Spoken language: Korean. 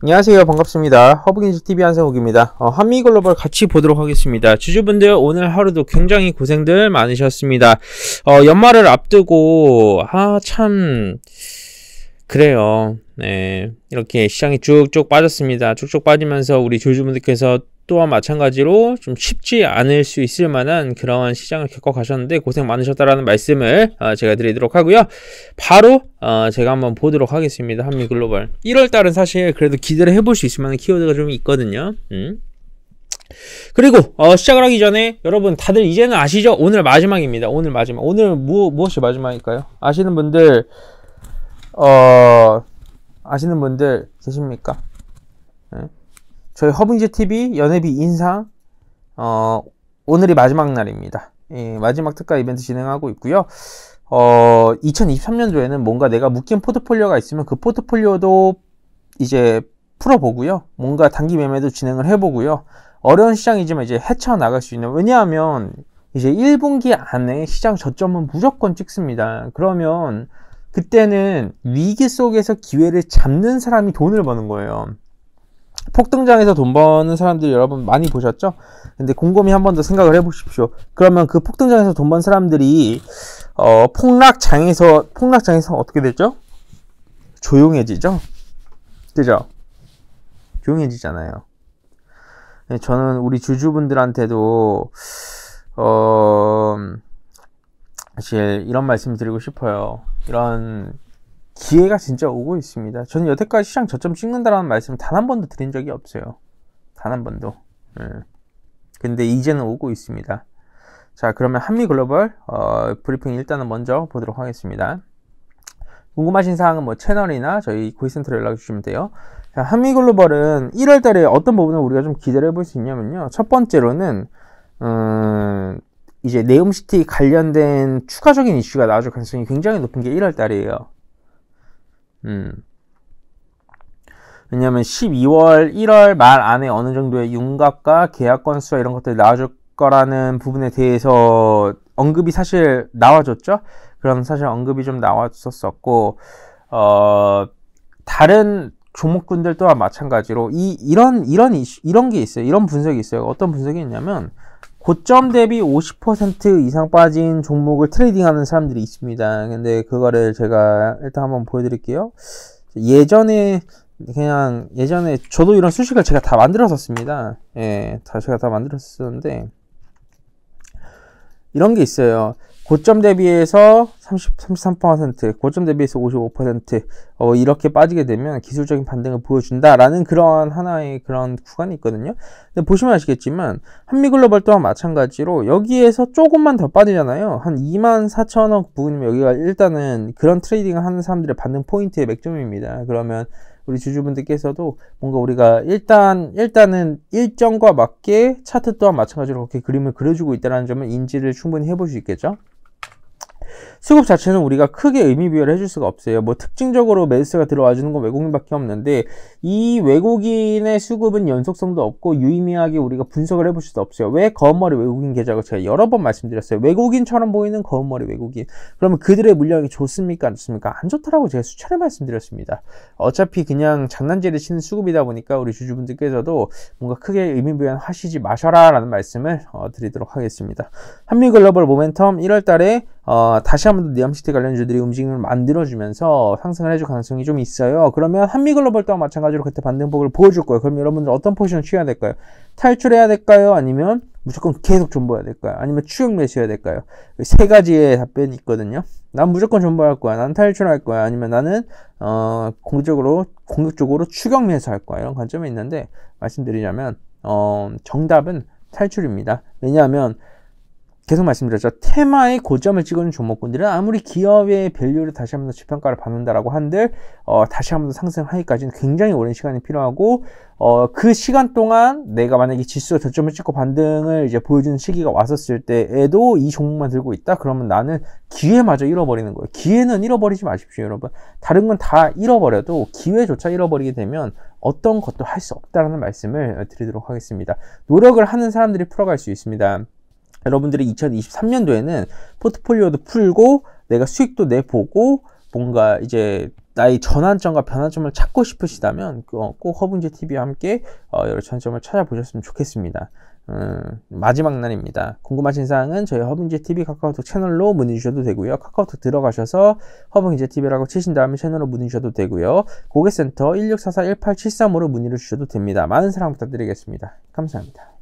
안녕하세요 반갑습니다 허브긴지TV 한성욱입니다 어, 한미글로벌 같이 보도록 하겠습니다 주주분들 오늘 하루도 굉장히 고생들 많으셨습니다 어, 연말을 앞두고 아참 그래요. 네, 이렇게 시장이 쭉쭉 빠졌습니다. 쭉쭉 빠지면서 우리 조주분들께서 또한 마찬가지로 좀 쉽지 않을 수 있을 만한 그러한 시장을 겪어가셨는데 고생 많으셨다라는 말씀을 어, 제가 드리도록 하고요. 바로 어, 제가 한번 보도록 하겠습니다. 한미글로벌 1월달은 사실 그래도 기대를 해볼 수 있을 만한 키워드가 좀 있거든요. 음. 그리고 어, 시작을 하기 전에 여러분 다들 이제는 아시죠? 오늘 마지막입니다. 오늘 마지막. 오늘 무, 뭐, 무엇이 마지막일까요? 아시는 분들 어, 아시는 분들 계십니까? 네. 저희 허브인즈 TV 연회비 인상 어, 오늘이 마지막 날입니다. 예, 마지막 특가 이벤트 진행하고 있고요. 어, 2023년도에는 뭔가 내가 묶인 포트폴리오가 있으면 그 포트폴리오도 이제 풀어보고요. 뭔가 단기 매매도 진행을 해보고요. 어려운 시장이지만 이제 헤쳐나갈 수 있는, 왜냐하면 이제 1분기 안에 시장 저점은 무조건 찍습니다. 그러면 그때는 위기 속에서 기회를 잡는 사람이 돈을 버는 거예요. 폭등장에서 돈 버는 사람들 여러분 많이 보셨죠? 근데 곰곰이 한 번 더 생각을 해보십시오. 그러면 그 폭등장에서 돈 번 사람들이 어, 폭락장에서 폭락장에서 어떻게 됐죠? 조용해지죠? 그죠? 조용해지잖아요. 네, 저는 우리 주주분들한테도 어, 사실 이런 말씀 드리고 싶어요. 이런 기회가 진짜 오고 있습니다. 저는 여태까지 시장 저점 찍는다라는 말씀 을단 한 번도 드린 적이 없어요. 단 한 번도. 음. 근데 이제는 오고 있습니다. 자, 그러면 한미 글로벌 어, 브리핑 일단은 먼저 보도록 하겠습니다. 궁금하신 사항은 뭐 채널이나 저희 고이센터로 연락 주시면 돼요. 자, 한미 글로벌은 1월 달에 어떤 부분을 우리가 좀 기대를 해볼 수 있냐면요. 첫 번째로는 음, 이제 네옴시티 관련된 추가적인 이슈가 나올 가능성이 굉장히 높은 게 1월 달이에요. 음. 왜냐면 12월, 1월 말 안에 어느 정도의 윤곽과 계약 건수와 이런 것들이 나와줄 거라는 부분에 대해서 언급이 사실 나와줬죠? 그런 사실 언급이 좀 나왔었었고, 어, 다른 종목군들 또한 마찬가지로 이, 이런, 이런, 이런 게 있어요. 이런 분석이 있어요. 어떤 분석이 있냐면, 고점 대비 50% 이상 빠진 종목을 트레이딩하는 사람들이 있습니다. 근데 그거를 제가 일단 한번 보여드릴게요. 예전에 그냥 예전에 저도 이런 수식을 제가 다 만들었었습니다. 예, 다 제가 다 만들었었는데 이런 게 있어요. 고점 대비해서 3 3 고점 대비해서 55%, 어, 이렇게 빠지게 되면 기술적인 반등을 보여준다라는 그런 하나의 그런 구간이 있거든요. 근데 보시면 아시겠지만, 한미글로벌 또한 마찬가지로 여기에서 조금만 더 빠지잖아요. 한2 4 0 0 0억 부근이면 여기가 일단은 그런 트레이딩을 하는 사람들의 반등 포인트의 맥점입니다. 그러면 우리 주주분들께서도 뭔가 우리가 일단 일단은 일정과 맞게 차트 또한 마찬가지로 그렇게 그림을 그려주고 있다는 점을 인지를 충분히 해볼 수 있겠죠. 수급 자체는 우리가 크게 의미 부여를 해줄 수가 없어요. 뭐 특징적으로 메스가 들어와 주는 건 외국인밖에 없는데 이 외국인의 수급은 연속성도 없고 유의미하게 우리가 분석을 해볼 수도 없어요. 왜거은머리 외국인 계좌가 제가 여러 번 말씀드렸어요. 외국인처럼 보이는 거은머리 외국인. 그러면 그들의 물량이 좋습니까? 안 좋습니까? 안 좋다라고 제가 수차례 말씀드렸습니다. 어차피 그냥 장난질을 치는 수급이다 보니까 우리 주주분들께서도 뭔가 크게 의미 부여는 하시지 마셔라 라는 말씀을 어, 드리도록 하겠습니다. 한미글로벌 모멘텀 1월달에 어, 다시 한 번 더니엄시티 관련주들이 움직임을 만들어주면서 상승을 해줄 가능성이 좀 있어요. 그러면 한미글로벌 또한 마찬가지로 그때 반등폭을 보여줄 거예요. 그럼 여러분들 어떤 포지션 취해야 될까요? 탈출해야 될까요? 아니면 무조건 계속 존버해야 될까요? 아니면 추격 매수해야 될까요? 세 가지의 답변이 있거든요. 난 무조건 존버할 거야. 난 탈출할 거야. 아니면 나는 어, 공격적으로 공격적으로 추격 매수할 거야. 이런 관점이 있는데 말씀드리자면 어, 정답은 탈출입니다. 왜냐하면 계속 말씀드렸죠. 테마의 고점을 찍은 종목군들은 아무리 기업의 밸류를 다시 한번 더 재평가를 받는다라고 한들 어, 다시 한번 더 상승하기까지는 굉장히 오랜 시간이 필요하고 어, 그 시간 동안 내가 만약에 지수 저점을 찍고 반등을 이제 보여주는 시기가 왔었을 때에도 이 종목만 들고 있다 그러면 나는 기회마저 잃어버리는 거예요. 기회는 잃어버리지 마십시오, 여러분. 다른 건 다 잃어버려도 기회조차 잃어버리게 되면 어떤 것도 할 수 없다라는 말씀을 드리도록 하겠습니다. 노력을 하는 사람들이 풀어갈 수 있습니다. 여러분들이 2023년도에는 포트폴리오도 풀고 내가 수익도 내보고 뭔가 이제 나의 전환점과 변화점을 찾고 싶으시다면 꼭허분제 TV와 함께 어, 여러 전점을 찾아보셨으면 좋겠습니다. 음, 마지막 날입니다. 궁금하신 사항은 저희 허브인재 TV 카카오톡 채널로 문의 주셔도 되고요. 카카오톡 들어가셔서 허브인재 TV라고 치신 다음에 채널로 문의 주셔도 되고요. 고객센터 1644-1873으로 문의를 주셔도 됩니다. 많은 사랑 부탁드리겠습니다. 감사합니다.